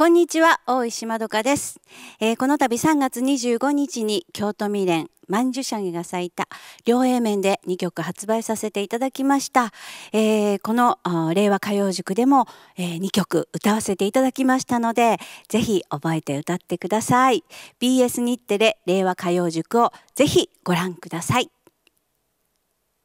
こんにちは大石まどかです、えー、この度3月25日に京都未練万寿シが咲いた両 A 面で2曲発売させていただきました、えー、この令和歌謡塾でも、えー、2曲歌わせていただきましたのでぜひ覚えて歌ってください BS 日テレ令和歌謡塾をぜひご覧ください